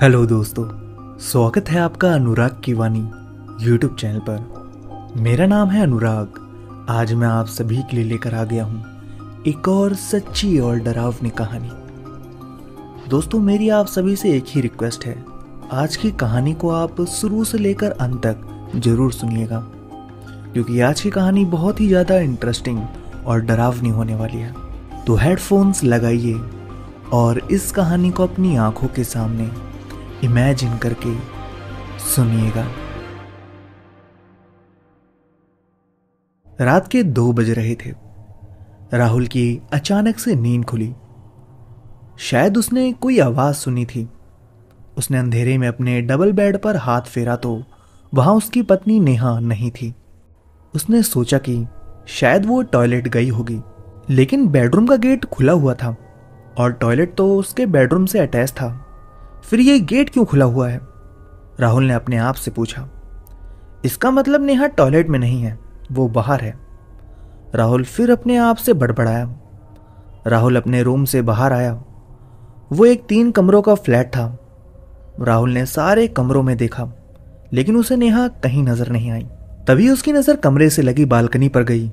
Hello दोस्तों स्वागत है आपका अनुराग की वानी यूट्यूब चैनल पर मेरा नाम है अनुराग आज मैं आप सभी के लिए लेकर आ गया हूँ एक और सच्ची और डरावनी कहानी दोस्तों मेरी आप सभी से एक ही रिक्वेस्ट है आज की कहानी को आप शुरू से लेकर अंत तक जरूर सुनिएगा क्योंकि आज की कहानी बहुत ही ज़्यादा इंटरेस्टिंग और डरावनी होने वाली है तो हेडफोन्स लगाइए और इस कहानी को अपनी आंखों के सामने इमेजिन करके सुनिएगा रात के दो बज रहे थे राहुल की अचानक से नींद खुली शायद उसने कोई आवाज़ सुनी थी उसने अंधेरे में अपने डबल बेड पर हाथ फेरा तो वहां उसकी पत्नी नेहा नहीं थी उसने सोचा कि शायद वो टॉयलेट गई होगी लेकिन बेडरूम का गेट खुला हुआ था और टॉयलेट तो उसके बेडरूम से अटैच था फिर ये गेट क्यों खुला हुआ है राहुल ने अपने आप से पूछा इसका मतलब नेहा टॉयलेट में नहीं है वो बाहर है राहुल फिर अपने आप से बड़बड़ाया राहुल अपने रूम से बाहर आया वो एक तीन कमरों का फ्लैट था राहुल ने सारे कमरों में देखा लेकिन उसे नेहा कहीं नजर नहीं आई तभी उसकी नजर कमरे से लगी बालकनी पर गई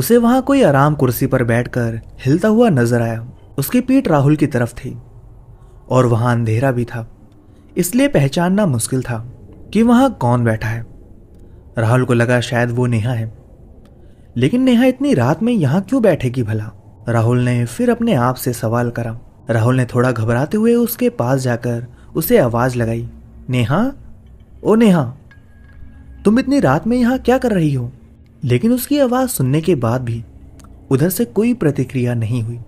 उसे वहां कोई आराम कुर्सी पर बैठकर हिलता हुआ नजर आया उसकी पीठ राहुल की तरफ थी और वहां अंधेरा भी था इसलिए पहचानना मुश्किल था कि वहां कौन बैठा है राहुल को लगा शायद वो नेहा है लेकिन नेहा इतनी रात में यहां क्यों बैठेगी भला राहुल ने फिर अपने आप से सवाल करा राहुल ने थोड़ा घबराते हुए उसके पास जाकर उसे आवाज लगाई नेहा ओ नेहा तुम इतनी रात में यहां क्या कर रही हो लेकिन उसकी आवाज सुनने के बाद भी उधर से कोई प्रतिक्रिया नहीं हुई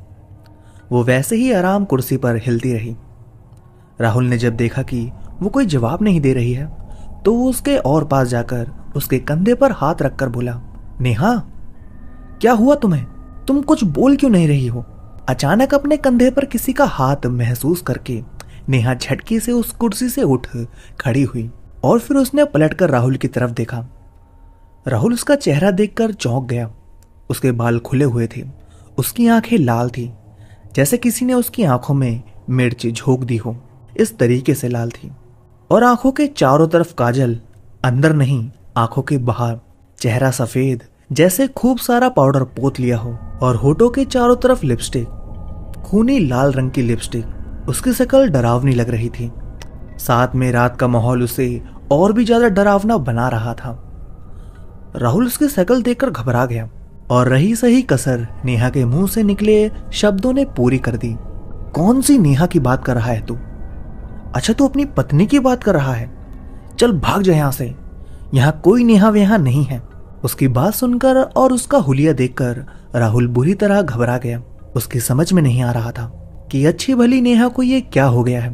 वो वैसे ही आराम कुर्सी पर हिलती रही राहुल ने जब देखा कि वो कोई जवाब नहीं दे रही है तो वो उसके और पास जाकर उसके कंधे पर हाथ रखकर बोला नेहा क्या हुआ तुम्हें तुम कुछ बोल क्यों नहीं रही हो अचानक अपने कंधे पर किसी का हाथ महसूस करके नेहा झटके से उस कुर्सी से उठ खड़ी हुई और फिर उसने पलटकर राहुल की तरफ देखा राहुल उसका चेहरा देखकर चौंक गया उसके बाल खुले हुए थे उसकी आंखें लाल थी जैसे किसी ने उसकी आंखों में मिर्च झोंक दी हो इस तरीके से लाल थी और आंखों के चारों तरफ काजल अंदर नहीं आंखों के बाहर चेहरा सफेद जैसे खूब सारा पाउडर पोत लिया हो और होठों के चारों तरफ लिपस्टिक खूनी लाल रंग की लिपस्टिक उसकी शक्ल डरावनी लग रही थी साथ में रात का माहौल उसे और भी ज्यादा डरावना बना रहा था राहुल उसकी शक्ल देखकर घबरा गया और रही सही कसर नेहा के मुंह से निकले शब्दों ने पूरी कर दी कौन सी नेहा की बात कर रहा है तू तो? अच्छा तो अपनी पत्नी की बात कर रहा है चल भाग जा यहाँ से यहाँ कोई नेहा वेहा नहीं है उसकी बात सुनकर और उसका हुलिया देखकर राहुल बुरी तरह घबरा गया उसकी समझ में नहीं आ रहा था कि अच्छी भली नेहा को ये क्या हो गया है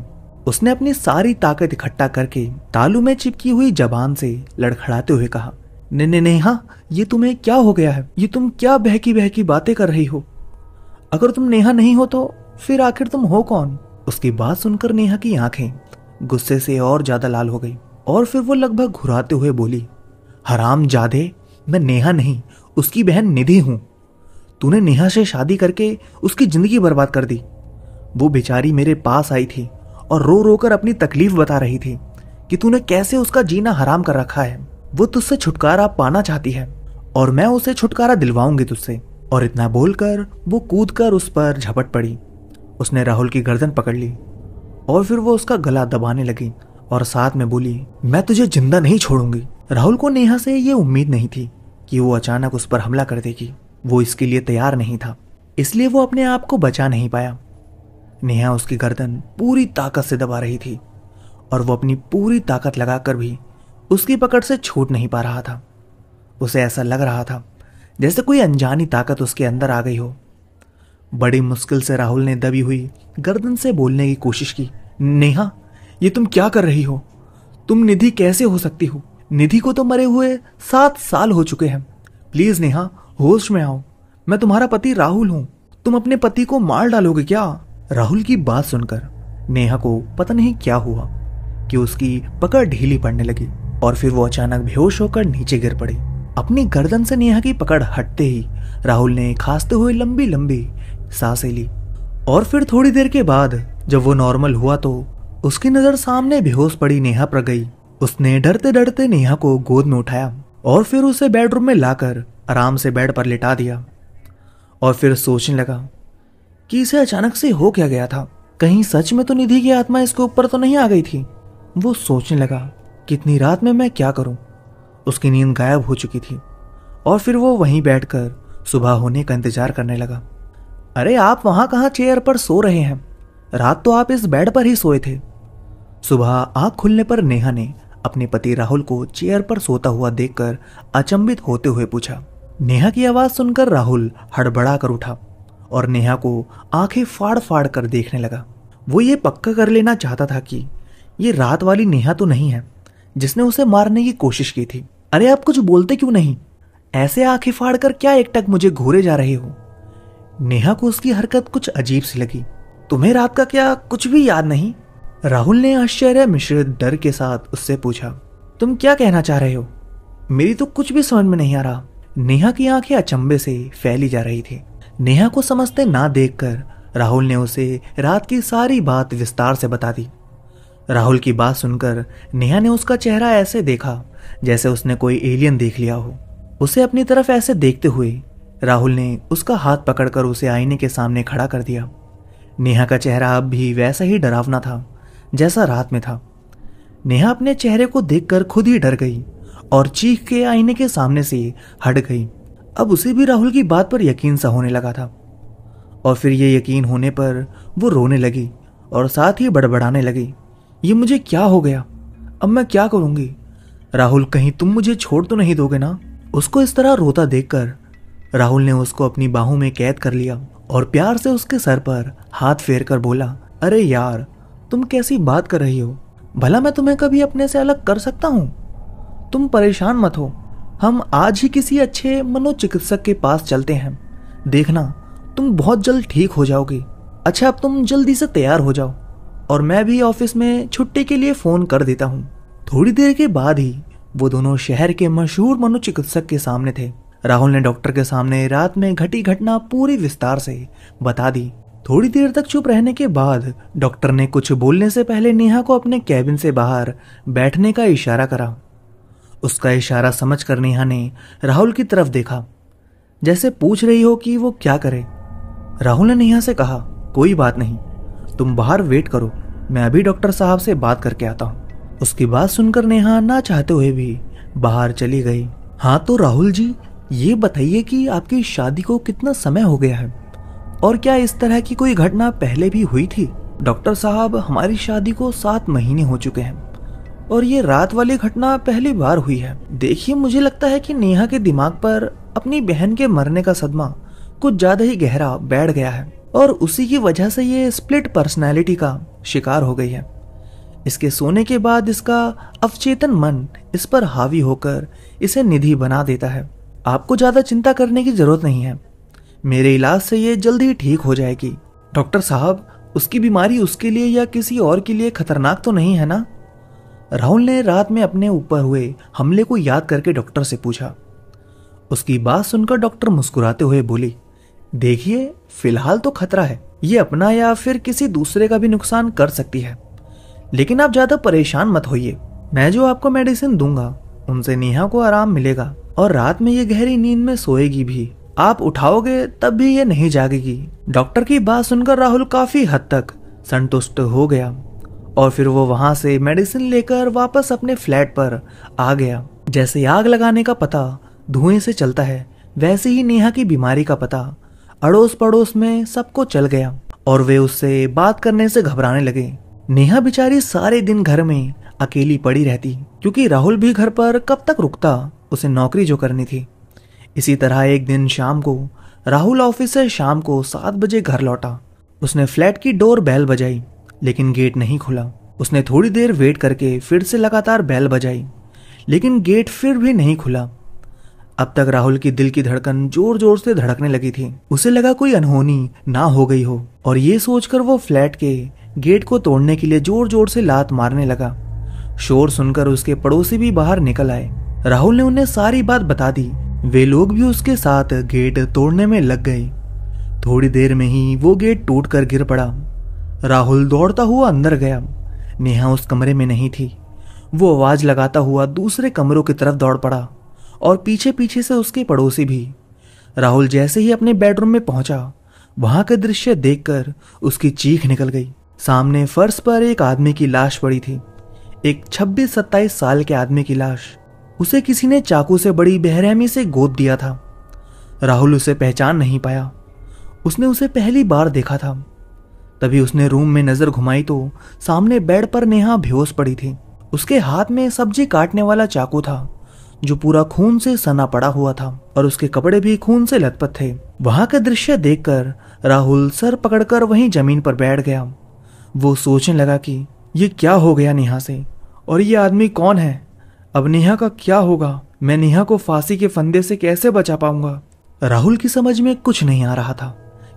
उसने अपनी सारी ताकत इकट्ठा करके तालू में चिपकी हुई जबान से लड़खड़ाते हुए कहा ने ने नेहा ये तुम्हें क्या हो गया है ये तुम क्या बहकी बहकी बातें कर रही हो अगर तुम नेहा नहीं हो तो फिर आखिर तुम हो कौन उसकी बात सुनकर नेहा की आंखें गुस्से से और ज्यादा लाल हो गई और फिर वो लगभग घुराते हुए बोली हराम जादे मैं नेहा नहीं उसकी बहन निधि हूं तूने नेहा से शादी करके उसकी ज़िंदगी बर्बाद कर दी वो बेचारी मेरे पास आई थी और रो रो कर अपनी तकलीफ बता रही थी कि तूने कैसे उसका जीना हराम कर रखा है वो तुझसे छुटकारा पाना चाहती है और मैं उसे छुटकारा दिलवाऊंगी तुझसे और इतना बोलकर वो कूद कर उस पर झपट पड़ी उसने राहुल की गर्दन पकड़ ली और फिर वो उसका गला दबाने लगी और साथ में बोली मैं तुझे जिंदा नहीं छोड़ूंगी राहुल को नेहा से ये उम्मीद नहीं थी कि वो अचानक उस पर हमला कर देगी वो इसके लिए तैयार नहीं था इसलिए वो अपने आप को बचा नहीं पाया नेहा उसकी गर्दन पूरी ताकत से दबा रही थी और वो अपनी पूरी ताकत लगाकर भी उसकी पकड़ से छूट नहीं पा रहा था उसे ऐसा लग रहा था जैसे कोई अनजानी ताकत उसके अंदर आ गई हो बड़ी मुश्किल से राहुल ने दबी हुई गर्दन से बोलने की कोशिश की नेहा ये तुम क्या कर रही हो तुम निधि कैसे हो सकती हो निधि को तो मरे हुए सात साल हो चुके हैं प्लीज नेहा होश में आओ मैं तुम्हारा पति राहुल हूँ तुम अपने पति को मार डालोगे क्या राहुल की बात सुनकर नेहा को पता नहीं क्या हुआ कि उसकी पकड़ ढीली पड़ने लगी और फिर वो अचानक बेहोश होकर नीचे गिर पड़ी अपनी गर्दन से नेहा की पकड़ हटते ही राहुल ने खासते हुए लंबी लंबी सांसे ली और फिर थोड़ी देर के बाद जब वो नॉर्मल हुआ तो उसकी नजर सामने बेहोश पड़ी नेहा पर गई उसने डरते डरते नेहा को गोद में उठाया और फिर उसे बेडरूम में लाकर आराम से बेड पर लिटा दिया और फिर सोचने लगा कि इसे अचानक से हो क्या गया था कहीं सच में तो निधि की आत्मा इसके ऊपर तो नहीं आ गई थी वो सोचने लगा कितनी रात में मैं क्या करूं उसकी नींद गायब हो चुकी थी और फिर वो वहीं बैठकर सुबह होने का इंतजार करने लगा अरे आप वहां कहा चेयर पर सो रहे हैं रात तो आप इस बेड पर ही सोए थे सुबह आंख खुलने पर नेहा ने अपने पति राहुल को चेयर पर सोता हुआ देखकर अचंभित होते हुए पूछा नेहा की आवाज सुनकर राहुल हड़बड़ा कर उठा और नेहा को आंखें फाड़ फाड़ कर देखने लगा वो ये पक्का कर लेना चाहता था कि ये रात वाली नेहा तो नहीं है जिसने उसे मारने की कोशिश की थी अरे आप कुछ बोलते क्यों नहीं ऐसे आंखें फाड़ कर क्या एकटक मुझे घूरे जा रहे हो नेहा को उसकी हरकत कुछ अजीब सी लगी तुम्हें रात का क्या कुछ भी याद नहीं राहुल ने आश्चर्य मिश्रित डर के साथ उससे पूछा तुम क्या कहना चाह रहे हो मेरी तो कुछ भी समझ में नहीं आ रहा नेहा की आंखें अचंबे से फैली जा रही थी नेहा को समझते ना देखकर राहुल ने उसे रात की सारी बात विस्तार से बता दी राहुल की बात सुनकर नेहा ने उसका चेहरा ऐसे देखा जैसे उसने कोई एलियन देख लिया हो उसे अपनी तरफ ऐसे देखते हुए राहुल ने उसका हाथ पकड़कर उसे आईने के सामने खड़ा कर दिया नेहा का चेहरा अब भी वैसा ही डरावना था जैसा रात में था नेहा अपने चेहरे को देखकर खुद ही डर गई और चीख के आईने के सामने से हट गई अब उसे भी राहुल की बात पर यकीन सा होने लगा था और फिर ये यकीन होने पर वो रोने लगी और साथ ही बड़बड़ाने लगी ये मुझे क्या हो गया अब मैं क्या करूंगी राहुल कहीं तुम मुझे छोड़ तो नहीं दोगे ना उसको इस तरह रोता देखकर राहुल ने उसको अपनी बाहों में कैद कर लिया और प्यार से उसके सर पर हाथ फेर कर बोला अरे यार तुम कैसी बात कर रही हो भला मैं तुम्हें कभी अपने से अलग कर सकता हूँ तुम परेशान मत हो हम आज ही किसी अच्छे मनोचिकित्सक के पास चलते हैं देखना तुम बहुत जल्द ठीक हो जाओगी अच्छा अब तुम जल्दी से तैयार हो जाओ और मैं भी ऑफिस में छुट्टी के लिए फ़ोन कर देता हूँ थोड़ी देर के बाद ही वो दोनों शहर के मशहूर मनोचिकित्सक के सामने थे राहुल ने डॉक्टर के सामने रात में घटी घटना पूरी विस्तार से बता दी थोड़ी देर तक चुप रहने के बाद डॉक्टर ने कुछ बोलने से पहले नेहा को अपने कैबिन से बाहर बैठने का इशारा करा उसका इशारा समझ कर नेहा ने राहुल की तरफ देखा जैसे पूछ रही हो कि वो क्या करे राहुल ने नेहा से कहा कोई बात नहीं तुम बाहर वेट करो मैं अभी डॉक्टर साहब से बात करके आता हूँ उसकी बात सुनकर नेहा ना चाहते हुए भी बाहर चली गई हाँ तो राहुल जी ये बताइए कि आपकी शादी को कितना समय हो गया है और क्या इस तरह की कोई घटना पहले भी हुई थी डॉक्टर साहब हमारी शादी को सात महीने हो चुके हैं और ये रात वाली घटना पहली बार हुई है देखिए मुझे लगता है कि नेहा के दिमाग पर अपनी बहन के मरने का सदमा कुछ ज्यादा ही गहरा बैठ गया है और उसी की वजह से ये स्प्लिट पर्सनैलिटी का शिकार हो गई है इसके सोने के बाद इसका अवचेतन मन इस पर हावी होकर इसे निधि बना देता है आपको ज़्यादा चिंता करने की ज़रूरत नहीं है मेरे इलाज से ये जल्दी ही ठीक हो जाएगी डॉक्टर साहब उसकी बीमारी उसके लिए या किसी और के लिए खतरनाक तो नहीं है ना राहुल ने रात में अपने ऊपर हुए हमले को याद करके डॉक्टर से पूछा उसकी बात सुनकर डॉक्टर मुस्कुराते हुए बोली देखिए फिलहाल तो खतरा है ये अपना या फिर किसी दूसरे का भी नुकसान कर सकती है लेकिन आप ज़्यादा परेशान मत होइए मैं जो आपको मेडिसिन दूंगा उनसे नेहा को आराम मिलेगा और रात में ये गहरी नींद में सोएगी भी आप उठाओगे तब भी ये नहीं जागेगी डॉक्टर की बात सुनकर राहुल काफी हद तक संतुष्ट हो गया और फिर वो वहां से मेडिसिन लेकर वापस अपने फ्लैट पर आ गया जैसे आग लगाने का पता धुएं से चलता है वैसे ही नेहा की बीमारी का पता अड़ोस पड़ोस में सबको चल गया और वे उससे बात करने से घबराने लगे नेहा बिचारी सारे दिन घर में अकेली पड़ी रहती क्योंकि राहुल भी घर पर कब तक रुकता उसे नौकरी जो करनी थी इसी तरह एक दिन शाम को राहुल ऑफिस से शाम को सात बजे घर लौटा उसने फ्लैट की डोर बैल बजाई लेकिन गेट नहीं खुला उसने थोड़ी देर वेट करके फिर से लगातार बैल बजाई लेकिन गेट फिर भी नहीं खुला अब तक राहुल की दिल की धड़कन जोर जोर से धड़कने लगी थी उसे लगा कोई अनहोनी ना हो गई हो और ये सोचकर वो फ्लैट के गेट को तोड़ने के लिए जोर जोर से लात मारने लगा शोर सुनकर उसके पड़ोसी भी बाहर निकल आए राहुल ने उन्हें सारी बात बता दी वे लोग भी उसके साथ गेट तोड़ने में लग गए थोड़ी देर में ही वो गेट टूट कर गिर पड़ा राहुल दौड़ता हुआ अंदर गया नेहा उस कमरे में नहीं थी वो आवाज लगाता हुआ दूसरे कमरों की तरफ दौड़ पड़ा और पीछे पीछे से उसके पड़ोसी भी राहुल जैसे ही अपने बेडरूम में पहुंचा वहां का दृश्य देखकर उसकी चीख निकल गई सामने फर्श पर एक आदमी की लाश पड़ी थी एक 26-27 साल के आदमी की लाश उसे किसी ने चाकू से बड़ी बेहरहमी से गोद दिया था राहुल उसे पहचान नहीं पाया उसने उसे पहली बार देखा था तभी उसने रूम में नजर घुमाई तो सामने बेड पर नेहा बेहोश पड़ी थी उसके हाथ में सब्जी काटने वाला चाकू था जो पूरा खून से सना पड़ा हुआ था और उसके कपड़े भी खून से लथपथ थे वहां का दृश्य देखकर राहुल सर पकड़कर वहीं जमीन पर बैठ गया वो सोचने लगा कि ये क्या हो गया नेहा से और ये आदमी कौन है अब नेहा का क्या होगा मैं नेहा को फांसी के फंदे से कैसे बचा पाऊंगा राहुल की समझ में कुछ नहीं आ रहा था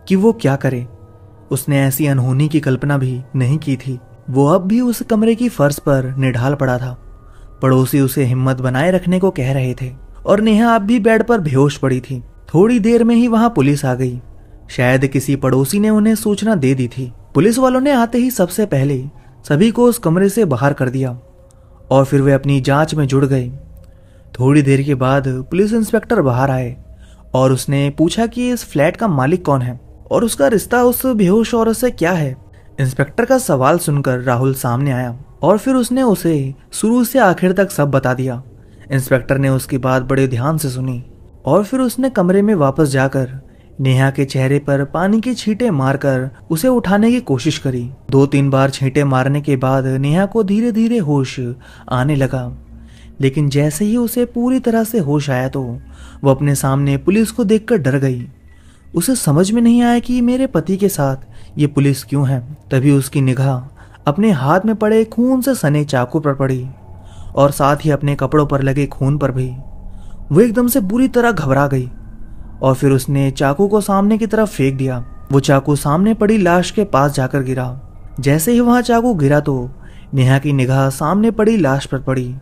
कि वो क्या करे उसने ऐसी अनहोनी की कल्पना भी नहीं की थी वो अब भी उस कमरे की फर्श पर निढाल पड़ा था पड़ोसी उसे हिम्मत बनाए रखने को कह रहे थे और नेहा अब भी बेड पर बेहोश पड़ी थी थोड़ी देर में ही वहां पुलिस आ गई शायद किसी पड़ोसी ने उन्हें सूचना दे दी थी पुलिस वालों ने आते ही सबसे पहले सभी को उस कमरे से बाहर कर दिया और फिर वे अपनी जांच में जुड़ गए थोड़ी देर के बाद पुलिस इंस्पेक्टर बाहर आए और उसने पूछा कि इस फ्लैट का मालिक कौन है और उसका रिश्ता उस बेहोश औरत से क्या है इंस्पेक्टर का सवाल सुनकर राहुल सामने आया और फिर उसने उसे शुरू से आखिर तक सब बता दिया इंस्पेक्टर ने उसकी बात बड़े ध्यान से सुनी और फिर उसने कमरे में वापस जाकर नेहा के चेहरे पर पानी की छींटे मारकर उसे उठाने की कोशिश करी दो तीन बार छींटे मारने के बाद नेहा को धीरे धीरे होश आने लगा लेकिन जैसे ही उसे पूरी तरह से होश आया तो वह अपने सामने पुलिस को देखकर डर गई उसे समझ में नहीं आया कि मेरे पति के साथ ये पुलिस क्यों है तभी उसकी निगाह अपने हाथ में पड़े खून से सने चाकू पर पड़ी और साथ ही अपने कपड़ों पर लगे खून पर भी वो एकदम से बुरी तरह घबरा गई और फिर उसने चाकू को सामने की तरफ फेंक दिया वो चाकू सामने पड़ी लाश के पास जाकर गिरा जैसे ही वहां चाकू गिरा तो नेहा की निगाह सामने पड़ी लाश पर पड़ी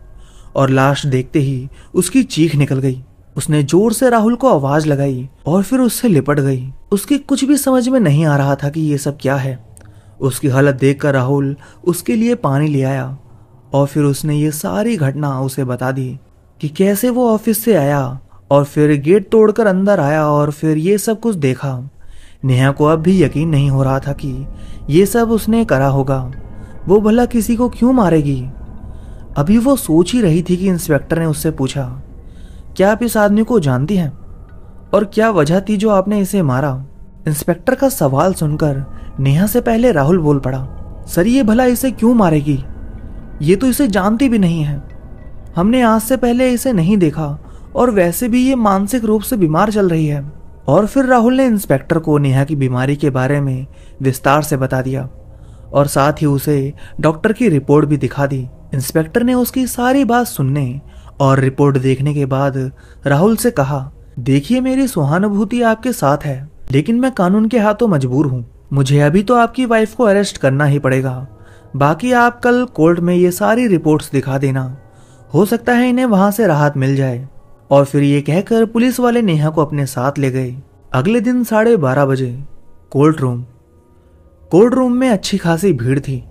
और लाश देखते ही उसकी चीख निकल गई उसने जोर से राहुल को आवाज लगाई और फिर उससे लिपट गई उसके कुछ भी समझ में नहीं आ रहा था कि ये सब क्या है उसकी हालत देखकर राहुल उसके लिए पानी ले आया और फिर उसने ये सारी घटना उसे बता दी कि कैसे वो ऑफिस से आया और फिर गेट तोड़कर अंदर आया और फिर ये सब कुछ देखा नेहा को अब भी यकीन नहीं हो रहा था कि ये सब उसने करा होगा वो भला किसी को क्यों मारेगी अभी वो सोच ही रही थी कि इंस्पेक्टर ने उससे पूछा क्या आप इस आदमी को जानती हैं और क्या वजह थी जो आपने इसे मारा इंस्पेक्टर का सवाल सुनकर नेहा से पहले राहुल बोल पड़ा सर ये भला इसे क्यों मारेगी ये तो इसे जानती भी नहीं है हमने आज से पहले इसे नहीं देखा और वैसे भी ये मानसिक रूप से बीमार चल रही है और फिर राहुल ने इंस्पेक्टर को नेहा की बीमारी के बारे में विस्तार से बता दिया और साथ ही उसे डॉक्टर की रिपोर्ट भी दिखा दी इंस्पेक्टर ने उसकी सारी बात सुनने और रिपोर्ट देखने के बाद राहुल से कहा देखिए मेरी सहानुभूति आपके साथ है लेकिन मैं कानून के हाथों मजबूर हूँ मुझे अभी तो आपकी वाइफ को अरेस्ट करना ही पड़ेगा बाकी आप कल कोर्ट में ये सारी रिपोर्ट्स दिखा देना हो सकता है इन्हें वहां से राहत मिल जाए और फिर ये कहकर पुलिस वाले नेहा को अपने साथ ले गए अगले दिन साढ़े बारह बजे कोर्ट रूम कोर्ट रूम में अच्छी खासी भीड़ थी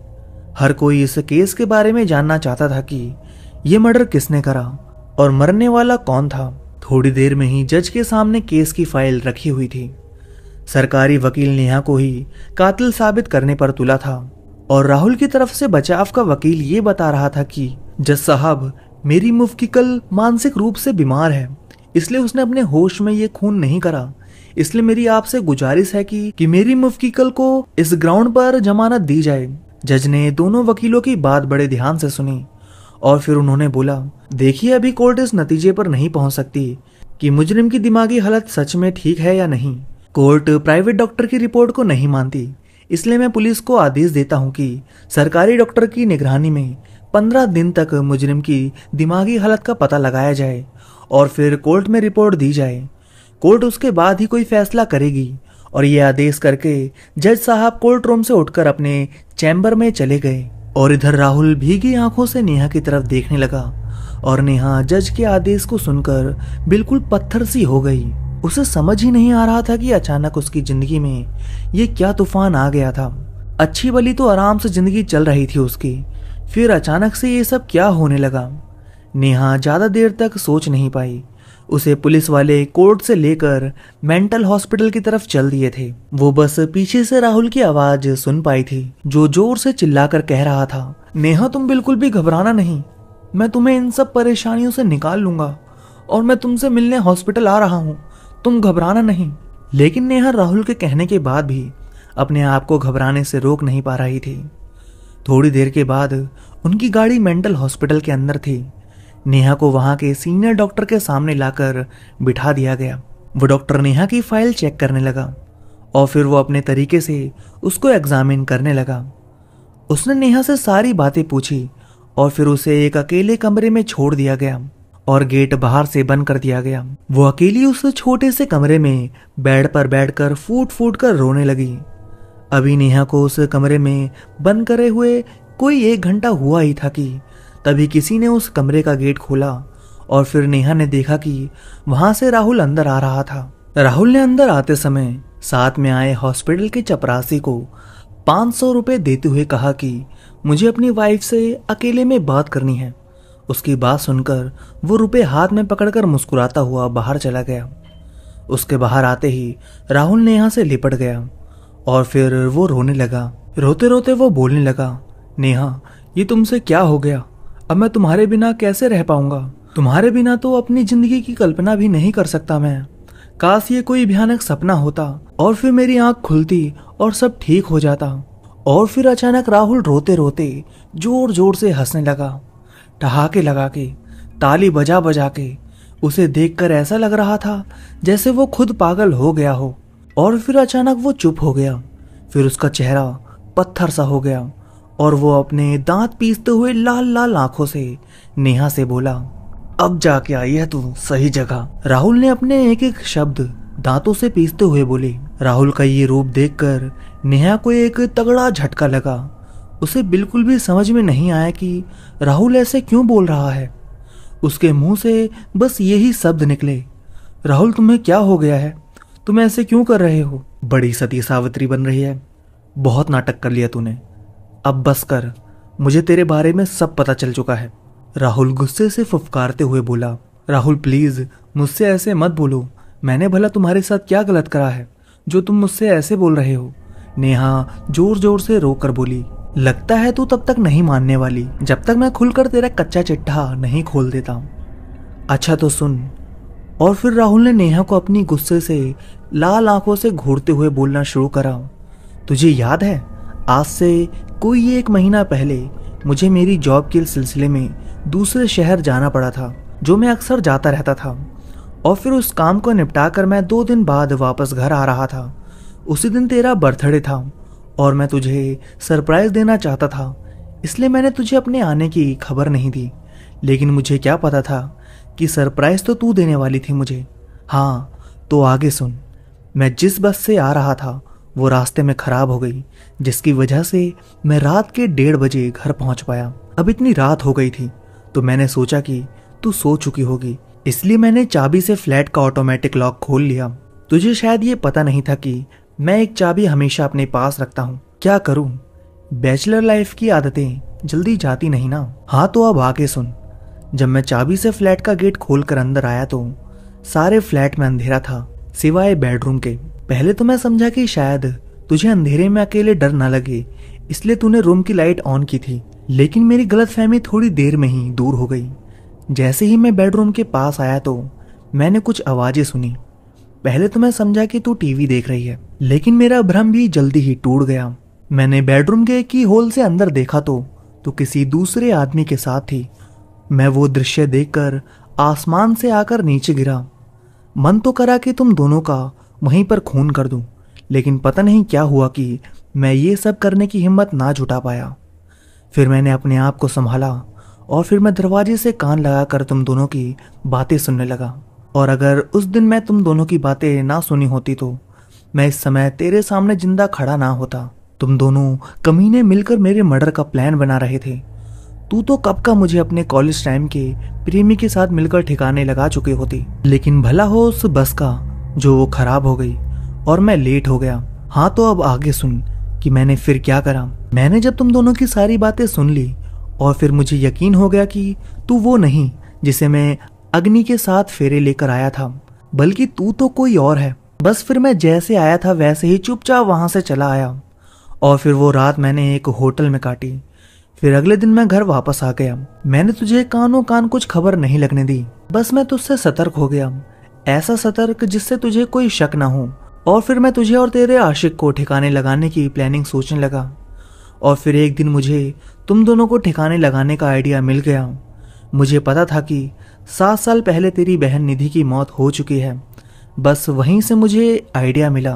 हर कोई इस केस के बारे में जानना चाहता था कि यह मर्डर किसने करा और मरने वाला कौन था थोड़ी देर में ही जज के सामने केस की फाइल रखी हुई थी सरकारी वकील नेहा को ही कातिल साबित करने पर तुला था और राहुल की तरफ से बचाव का वकील ये बता रहा था कि जज साहब मेरी मुफ कल मानसिक रूप से बीमार है इसलिए उसने अपने होश में ये खून नहीं करा इसलिए मेरी आपसे गुजारिश है कि कि मेरी मुफ्कीकल को इस ग्राउंड पर जमानत दी जाए जज ने दोनों वकीलों की बात बड़े ध्यान से सुनी और फिर उन्होंने बोला देखिए अभी कोर्ट इस नतीजे पर नहीं पहुंच सकती कि मुजरिम की दिमागी हालत सच में ठीक है या नहीं कोर्ट प्राइवेट डॉक्टर की रिपोर्ट को नहीं मानती इसलिए मैं पुलिस को आदेश देता हूं कि सरकारी डॉक्टर की निगरानी में पंद्रह दिन तक मुजरिम की दिमागी हालत का पता लगाया जाए और फिर कोर्ट में रिपोर्ट दी जाए कोर्ट उसके बाद ही कोई फैसला करेगी और ये आदेश करके जज साहब कोर्ट रूम से उठकर अपने चैम्बर में चले गए और इधर राहुल भीगी आंखों से नेहा की तरफ देखने लगा और नेहा जज के आदेश को सुनकर बिल्कुल पत्थर सी हो गई उसे समझ ही नहीं आ रहा था कि अचानक उसकी जिंदगी में ये क्या तूफान आ गया था अच्छी बली तो आराम से जिंदगी चल रही थी उसकी फिर अचानक से ये सब क्या होने लगा नेहा ज़्यादा देर तक सोच नहीं पाई उसे पुलिस वाले कोर्ट से लेकर मेंटल हॉस्पिटल की तरफ चल दिए थे वो बस पीछे से राहुल की आवाज सुन पाई थी जो जोर से चिल्लाकर कह रहा था नेहा तुम बिल्कुल भी घबराना नहीं मैं तुम्हें इन सब परेशानियों से निकाल लूंगा और मैं तुमसे मिलने हॉस्पिटल आ रहा हूँ तुम घबराना नहीं लेकिन नेहा राहुल के कहने के बाद भी अपने आप को घबराने से रोक नहीं पा रही थी थोड़ी देर के बाद उनकी गाड़ी मेंटल हॉस्पिटल के अंदर थी नेहा को वहां के सीनियर डॉक्टर के सामने लाकर बिठा दिया गया वो डॉक्टर नेहा की फाइल चेक करने लगा और फिर वो अपने तरीके से उसको एग्जामिन करने लगा उसने नेहा से सारी बातें पूछी और फिर उसे एक अकेले कमरे में छोड़ दिया गया और गेट बाहर से बंद कर दिया गया वो अकेली उस छोटे से कमरे में बेड पर बैठकर फूट फूट कर रोने लगी अभी नेहा को उस कमरे में बंद करे हुए कोई एक घंटा हुआ ही था कि तभी किसी ने उस कमरे का गेट खोला और फिर नेहा ने देखा कि वहां से राहुल अंदर आ रहा था राहुल ने अंदर आते समय साथ में आए हॉस्पिटल के चपरासी को पांच सौ रुपए देते हुए कहा कि मुझे अपनी वाइफ से अकेले में बात करनी है उसकी बात सुनकर वो रुपए हाथ में पकड़कर मुस्कुराता हुआ बाहर चला गया उसके बाहर आते ही राहुल नेहा से लिपट गया और फिर वो रोने लगा रोते रोते वो बोलने लगा नेहा ये तुमसे क्या हो गया अब मैं तुम्हारे बिना कैसे रह पाऊंगा तुम्हारे बिना तो अपनी जिंदगी की कल्पना भी नहीं कर सकता मैं काश ये कोई भयानक सपना होता और फिर मेरी आंख खुलती और सब ठीक हो जाता और फिर अचानक राहुल रोते रोते जोर जोर से हंसने लगा ठहाके लगा के ताली बजा बजा के उसे देखकर ऐसा लग रहा था जैसे वो खुद पागल हो गया हो और फिर अचानक वो चुप हो गया फिर उसका चेहरा पत्थर सा हो गया और वो अपने दांत पीसते हुए लाल लाल आंखों से नेहा से बोला अब जाके आई है तू सही जगह राहुल ने अपने एक एक शब्द दांतों से पीसते हुए बोले राहुल का ये रूप देखकर नेहा को एक तगड़ा झटका लगा उसे बिल्कुल भी समझ में नहीं आया कि राहुल ऐसे क्यों बोल रहा है उसके मुंह से बस यही शब्द निकले राहुल तुम्हें क्या हो गया है तुम ऐसे क्यों कर रहे हो बड़ी सती सावित्री बन रही है बहुत नाटक कर लिया तूने अब बस कर मुझे तेरे बारे में सब पता चल चुका है राहुल गुस्से से फुफकारते हुए बोला राहुल प्लीज मुझसे ऐसे मत बोलो मैंने भला तुम्हारे साथ क्या गलत करा है जो तुम मुझसे ऐसे बोल रहे हो नेहा जोर जोर से रो कर बोली लगता है तू तब तक नहीं मानने वाली जब तक मैं खुलकर तेरा कच्चा चिट्ठा नहीं खोल देता अच्छा तो सुन और फिर राहुल ने नेहा को अपनी गुस्से से लाल आंखों से घूरते हुए बोलना शुरू करा तुझे याद है आज से कोई एक महीना पहले मुझे मेरी जॉब के सिलसिले में दूसरे शहर जाना पड़ा था जो मैं अक्सर जाता रहता था और फिर उस काम को निपटा कर मैं दो दिन बाद वापस घर आ रहा था उसी दिन तेरा बर्थडे था और मैं तुझे सरप्राइज देना चाहता था इसलिए मैंने तुझे अपने आने की खबर नहीं दी लेकिन मुझे क्या पता था कि सरप्राइज तो तू देने वाली थी मुझे हाँ तो आगे सुन मैं जिस बस से आ रहा था वो रास्ते में खराब हो गई जिसकी वजह से मैं रात के डेढ़ बजे घर पहुंच पाया अब इतनी रात हो गई थी तो मैंने सोचा कि तू सो चुकी होगी इसलिए मैंने चाबी से फ्लैट का ऑटोमेटिक लॉक खोल लिया तुझे शायद ये पता नहीं था कि मैं एक चाबी हमेशा अपने पास रखता हूँ क्या करूँ बैचलर लाइफ की आदतें जल्दी जाती नहीं ना हाँ तो अब आगे सुन जब मैं चाबी से फ्लैट का गेट खोलकर अंदर आया तो सारे फ्लैट में अंधेरा था सिवाय बेडरूम के पहले तो मैं समझा कि शायद तुझे अंधेरे में अकेले डर ना लगे इसलिए तूने रूम की लाइट ऑन की थी लेकिन मेरी गलतफहमी थोड़ी देर में ही दूर हो गई जैसे ही मैं बेडरूम के पास आया तो मैंने कुछ आवाज़ें सुनी पहले तो मैं समझा कि तू टीवी देख रही है लेकिन मेरा भ्रम भी जल्दी ही टूट गया मैंने बेडरूम के की होल से अंदर देखा तो तो किसी दूसरे आदमी के साथ थी मैं वो दृश्य देखकर आसमान से आकर नीचे गिरा मन तो करा कि तुम दोनों का वहीं पर खून कर दूं, लेकिन पता नहीं क्या हुआ कि मैं ये सब करने की हिम्मत ना जुटा पाया फिर मैंने अपने आप को संभाला और फिर मैं दरवाजे से कान लगाकर तुम दोनों की बातें सुनने लगा और अगर उस दिन मैं तुम दोनों की बातें ना सुनी होती तो मैं इस समय तेरे सामने जिंदा खड़ा ना होता तुम दोनों कमीने मिलकर मेरे मर्डर का प्लान बना रहे थे तू तो कब का मुझे अपने कॉलेज टाइम के प्रेमी के साथ मिलकर ठिकाने लगा चुकी होती लेकिन भला हो उस बस का जो वो खराब हो गई और मैं लेट हो गया हाँ तो अब आगे सुन कि मैंने फिर क्या करा मैंने जब तुम दोनों की सारी बातें सुन ली और फिर मुझे यकीन हो गया कि तू वो नहीं जिसे मैं अग्नि के साथ फेरे लेकर आया था बल्कि तू तो कोई और है बस फिर मैं जैसे आया था वैसे ही चुपचाप वहां से चला आया और फिर वो रात मैंने एक होटल में काटी फिर अगले दिन मैं घर वापस आ गया मैंने तुझे कानों कान कुछ खबर नहीं लगने दी बस मैं तुझसे सतर्क हो गया ऐसा सतर्क जिससे तुझे कोई शक ना हो और फिर मैं तुझे और तेरे आशिक को ठिकाने लगाने की प्लानिंग सोचने लगा और फिर एक दिन मुझे तुम दोनों को ठिकाने लगाने का आइडिया मिल गया मुझे पता था कि सात साल पहले तेरी बहन निधि की मौत हो चुकी है बस वहीं से मुझे आइडिया मिला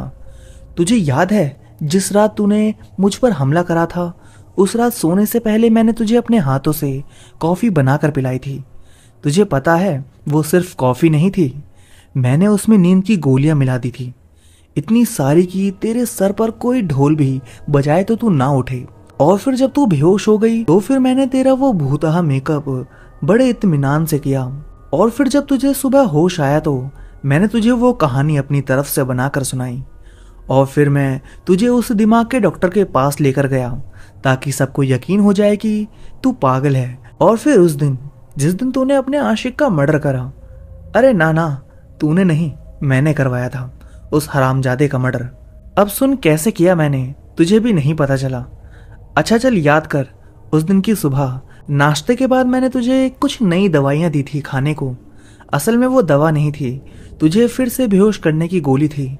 तुझे याद है जिस रात तूने मुझ पर हमला करा था उस रात सोने से पहले मैंने तुझे अपने हाथों से कॉफ़ी बनाकर पिलाई थी तुझे पता है वो सिर्फ कॉफ़ी नहीं थी मैंने उसमें नींद की गोलियां मिला दी थी इतनी सारी कि तेरे सर पर कोई ढोल भी बजाए तो तू ना उठे और फिर जब तू बेहोश हो गई तो फिर मैंने तेरा वो भूतहा मेकअप बड़े इतमान से किया और फिर जब तुझे सुबह होश आया तो मैंने तुझे वो कहानी अपनी तरफ से बनाकर सुनाई और फिर मैं तुझे उस दिमाग के डॉक्टर के पास लेकर गया ताकि सबको यकीन हो जाए कि तू पागल है और फिर उस दिन जिस दिन तूने अपने आशिक का मर्डर करा अरे ना ना तूने नहीं मैंने करवाया था उस हरामजादे का मर्डर अब सुन कैसे किया मैंने तुझे भी नहीं पता चला अच्छा चल याद कर उस दिन की सुबह नाश्ते के बाद मैंने तुझे कुछ नई दवाइयाँ दी थी खाने को असल में वो दवा नहीं थी तुझे फिर से बेहोश करने की गोली थी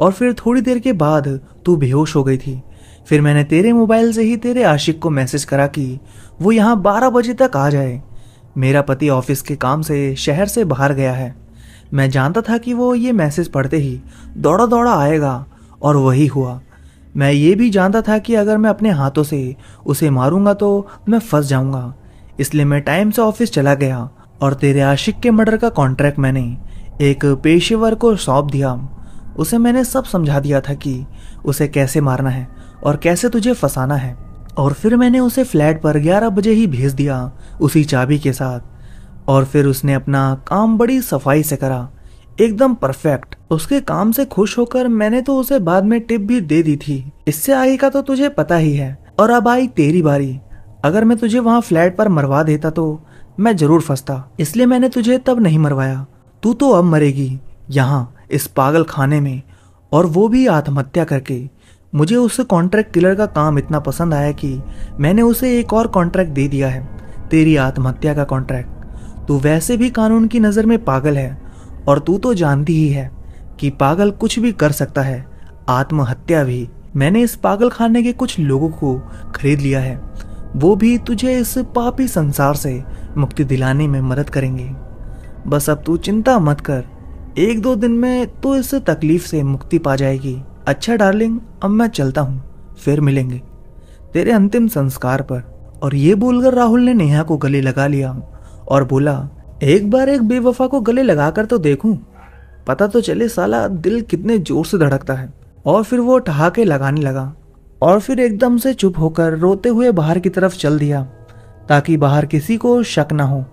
और फिर थोड़ी देर के बाद तू बेहोश हो गई थी फिर मैंने तेरे मोबाइल से ही तेरे आशिक को मैसेज करा कि वो यहाँ बारह बजे तक आ जाए मेरा पति ऑफिस के काम से शहर से बाहर गया है मैं जानता था कि वो ये मैसेज पढ़ते ही दौड़ा दौड़ा आएगा और वही हुआ मैं ये भी जानता था कि अगर मैं अपने हाथों से उसे मारूंगा तो मैं फंस जाऊंगा इसलिए मैं टाइम से ऑफिस चला गया और तेरे आशिक के मर्डर का कॉन्ट्रैक्ट मैंने एक पेशेवर को सौंप दिया उसे मैंने सब समझा दिया था कि उसे कैसे मारना है और कैसे तुझे फंसाना है और फिर मैंने उसे फ्लैट पर 11 बजे ही भेज दिया उसी चाबी के साथ और फिर उसने अपना काम बड़ी सफाई से करा एकदम परफेक्ट उसके काम से खुश होकर मैंने तो उसे बाद में टिप भी दे दी थी इससे आगे का तो तुझे पता ही है और अब आई तेरी बारी अगर मैं तुझे वहाँ फ्लैट पर मरवा देता तो मैं जरूर फंसता इसलिए मैंने तुझे तब नहीं मरवाया तू तो अब मरेगी यहाँ इस पागल खाने में और वो भी आत्महत्या करके मुझे उस कॉन्ट्रैक्ट किलर का काम इतना पसंद आया कि मैंने उसे एक और कॉन्ट्रैक्ट दे दिया है तेरी आत्महत्या का कॉन्ट्रैक्ट तू वैसे भी कानून की नज़र में पागल है और तू तो जानती ही है कि पागल कुछ भी कर सकता है आत्महत्या भी मैंने इस पागल खाने के कुछ लोगों को खरीद लिया है वो भी तुझे इस पापी संसार से मुक्ति दिलाने में मदद करेंगे बस अब तू चिंता मत कर एक दो दिन में तो इस तकलीफ से मुक्ति पा जाएगी अच्छा डार्लिंग अब मैं चलता हूँ फिर मिलेंगे तेरे अंतिम संस्कार पर और ये बोलकर राहुल ने नेहा को गले लगा लिया और बोला एक बार एक बेवफा को गले लगा कर तो देखूं पता तो चले साला दिल कितने जोर से धड़कता है और फिर वो ठहाके लगाने लगा और फिर एकदम से चुप होकर रोते हुए बाहर की तरफ चल दिया ताकि बाहर किसी को शक ना हो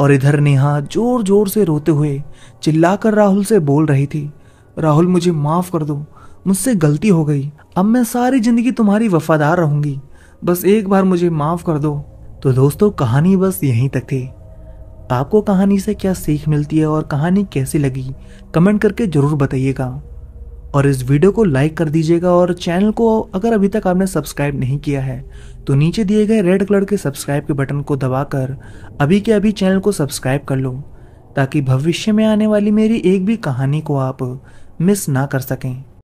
और इधर नेहा जोर जोर से रोते हुए चिल्लाकर राहुल से बोल रही थी राहुल मुझे माफ़ कर दो मुझसे गलती हो गई अब मैं सारी जिंदगी तुम्हारी वफादार रहूंगी बस एक बार मुझे माफ कर दो तो दोस्तों कहानी बस यहीं तक थी आपको कहानी से क्या सीख मिलती है और कहानी कैसी लगी कमेंट करके ज़रूर बताइएगा और इस वीडियो को लाइक कर दीजिएगा और चैनल को अगर अभी तक आपने सब्सक्राइब नहीं किया है तो नीचे दिए गए रेड कलर के सब्सक्राइब के बटन को दबाकर अभी के अभी चैनल को सब्सक्राइब कर लो ताकि भविष्य में आने वाली मेरी एक भी कहानी को आप मिस ना कर सकें